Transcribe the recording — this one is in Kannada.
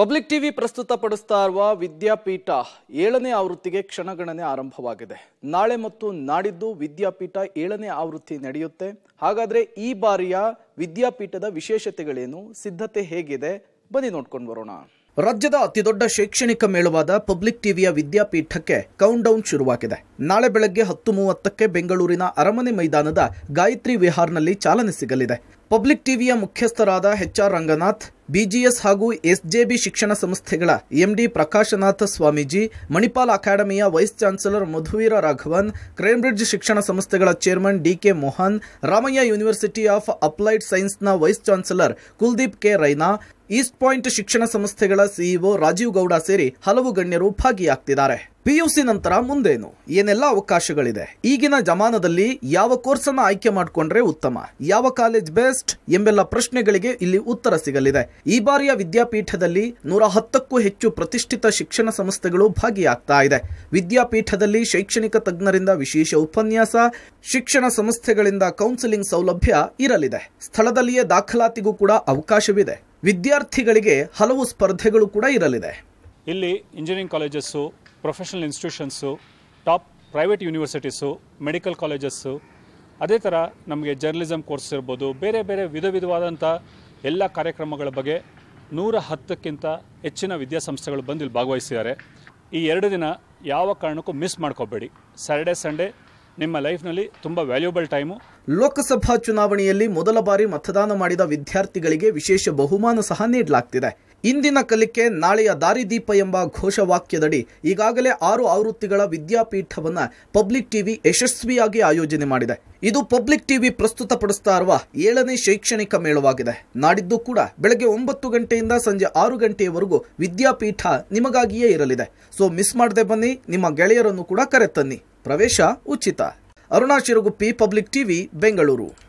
ಪಬ್ಲಿಕ್ ಟಿವಿ ಪ್ರಸ್ತುತಪಡಿಸ್ತಾ ಇರುವ ವಿದ್ಯಾಪೀಠ ಏಳನೇ ಆವೃತ್ತಿಗೆ ಕ್ಷಣಗಣನೆ ಆರಂಭವಾಗಿದೆ ನಾಳೆ ಮತ್ತು ನಾಡಿದ್ದು ವಿದ್ಯಾಪೀಠ ಏಳನೇ ಆವೃತ್ತಿ ನಡೆಯುತ್ತೆ ಹಾಗಾದ್ರೆ ಈ ಬಾರಿಯ ವಿದ್ಯಾಪೀಠದ ವಿಶೇಷತೆಗಳೇನು ಸಿದ್ಧತೆ ಹೇಗಿದೆ ಬನ್ನಿ ನೋಡ್ಕೊಂಡು ಬರೋಣ ರಾಜ್ಯದ ಅತಿದೊಡ್ಡ ಶೈಕ್ಷಣಿಕ ಮೇಳವಾದ ಪಬ್ಲಿಕ್ ಟಿವಿಯ ವಿದ್ಯಾಪೀಠಕ್ಕೆ ಕೌಂಟ್ ಡೌನ್ ಶುರುವಾಗಿದೆ ನಾಳೆ ಬೆಳಗ್ಗೆ ಹತ್ತು ಮೂವತ್ತಕ್ಕೆ ಬೆಂಗಳೂರಿನ ಅರಮನೆ ಮೈದಾನದ ಗಾಯತ್ರಿ ವಿಹಾರ್ನಲ್ಲಿ ಚಾಲನೆ ಸಿಗಲಿದೆ ಪಬ್ಲಿಕ್ ಟಿವಿಯ ಮುಖ್ಯಸ್ಥರಾದ ಎಚ್ ಆರ್ ರಂಗನಾಥ್ ಬಿಜಿಎಸ್ ಹಾಗೂ ಎಸ್ಜೆಬಿ ಶಿಕ್ಷಣ ಸಂಸ್ಥೆಗಳ ಎಂಡಿ ಪ್ರಕಾಶನಾಥ ಸ್ವಾಮೀಜಿ ಮಣಿಪಾಲ್ ಅಕಾಡೆಮಿಯ vice chancellor Madhuveera Raghavan Cambridge ಶಿಕ್ಷಣ ಸಂಸ್ಥೆಗಳ chairman D K Mohan Ramaiah university of applied ಸೈನ್ಸ್ನ vice chancellor Kuldeep K Raina East Point ಶಿಕ್ಷಣ ಸಂಸ್ಥೆಗಳ ಸಿಇಒ ರಾಜೀವ್ ಗೌಡ ಸೇರಿ ಹಲವು ಗಣ್ಯರು ಭಾಗಿಯಾಗ್ತಿದ್ದಾರೆ ಸಿ ನಂತರ ಮುಂದೇನು ಏನೆಲ್ಲ ಅವಕಾಶಗಳಿದೆ ಈಗಿನ ಜಮಾನದಲ್ಲಿ ಯಾವ ಕೋರ್ಸ್ ಅನ್ನ ಆಯ್ಕೆ ಮಾಡಿಕೊಂಡ್ರೆ ಉತ್ತಮ ಯಾವ ಕಾಲೇಜ್ ಬೆಸ್ಟ್ ಎಂಬೆಲ್ಲ ಪ್ರಶ್ನೆಗಳಿಗೆ ಇಲ್ಲಿ ಉತ್ತರ ಸಿಗಲಿದೆ ಈ ಬಾರಿಯ ವಿದ್ಯಾಪೀಠದಲ್ಲಿ ನೂರ ಹತ್ತಕ್ಕೂ ಹೆಚ್ಚು ಪ್ರತಿಷ್ಠಿತ ಶಿಕ್ಷಣ ಸಂಸ್ಥೆಗಳು ಭಾಗಿಯಾಗ್ತಾ ಇದೆ ವಿದ್ಯಾಪೀಠದಲ್ಲಿ ಶೈಕ್ಷಣಿಕ ತಜ್ಞರಿಂದ ವಿಶೇಷ ಉಪನ್ಯಾಸ ಶಿಕ್ಷಣ ಸಂಸ್ಥೆಗಳಿಂದ ಕೌನ್ಸಿಲಿಂಗ್ ಸೌಲಭ್ಯ ಇರಲಿದೆ ಸ್ಥಳದಲ್ಲಿಯೇ ದಾಖಲಾತಿಗೂ ಕೂಡ ಅವಕಾಶವಿದೆ ವಿದ್ಯಾರ್ಥಿಗಳಿಗೆ ಹಲವು ಸ್ಪರ್ಧೆಗಳು ಕೂಡ ಇರಲಿದೆ ಇಲ್ಲಿ engineering colleges professional institutions top private universities medical colleges ಅದೇ ಥರ ನಮಗೆ ಜರ್ನಲಿಸಮ್ ಕೋರ್ಸ್ ಇರ್ಬೋದು ಬೇರೆ ಬೇರೆ ವಿಧ ವಿಧವಾದಂಥ ಎಲ್ಲ ಕಾರ್ಯಕ್ರಮಗಳ ಬಗ್ಗೆ ನೂರ ಹತ್ತಕ್ಕಿಂತ ಹೆಚ್ಚಿನ ವಿದ್ಯಾಸಂಸ್ಥೆಗಳು ಬಂದು ಇಲ್ಲಿ ಭಾಗವಹಿಸಿದ್ದಾರೆ ಈ ಎರಡು ದಿನ ಯಾವ ಕಾರಣಕ್ಕೂ ಮಿಸ್ ಮಾಡ್ಕೋಬೇಡಿ ಸ್ಯಾಟರ್ಡೆ ಸಂಡೇ ನಿಮ್ಮ ಲೈಫ್ನಲ್ಲಿ ತುಂಬ ವ್ಯಾಲ್ಯೂಬಲ್ ಟೈಮು ಲೋಕಸಭಾ ಚುನಾವಣೆಯಲ್ಲಿ ಮೊದಲ ಬಾರಿ ಮತದಾನ ಮಾಡಿದ ವಿದ್ಯಾರ್ಥಿಗಳಿಗೆ ವಿಶೇಷ ಬಹುಮಾನ ಸಹ ನೀಡಲಾಗ್ತಿದೆ ಇಂದಿನ ಕಲಿಕೆ ನಾಳೆಯ ದಾರಿದೀಪ ಎಂಬ ಘೋಷವಾಕ್ಯದಡಿ ಈಗಾಗಲೇ ಆರು ಆವೃತ್ತಿಗಳ ವಿದ್ಯಾಪೀಠವನ್ನು ಪಬ್ಲಿಕ್ ಟಿವಿ ಯಶಸ್ವಿಯಾಗಿ ಆಯೋಜನೆ ಮಾಡಿದೆ ಇದು ಪಬ್ಲಿಕ್ ಟಿವಿ ಪಡಿಸ್ತಾ ಇರುವ ಏಳನೇ ಶೈಕ್ಷಣಿಕ ಮೇಳವಾಗಿದೆ ನಾಡಿದ್ದು ಕೂಡ ಬೆಳಗ್ಗೆ ಒಂಬತ್ತು ಗಂಟೆಯಿಂದ ಸಂಜೆ ಆರು ಗಂಟೆಯವರೆಗೂ ವಿದ್ಯಾಪೀಠ ನಿಮಗಾಗಿಯೇ ಇರಲಿದೆ ಸೊ ಮಿಸ್ ಮಾಡದೆ ಬನ್ನಿ ನಿಮ್ಮ ಗೆಳೆಯರನ್ನು ಕೂಡ ಕರೆತನ್ನಿ ಪ್ರವೇಶ ಉಚಿತ ಅರುಣಾ ಪಬ್ಲಿಕ್ ಟಿವಿ ಬೆಂಗಳೂರು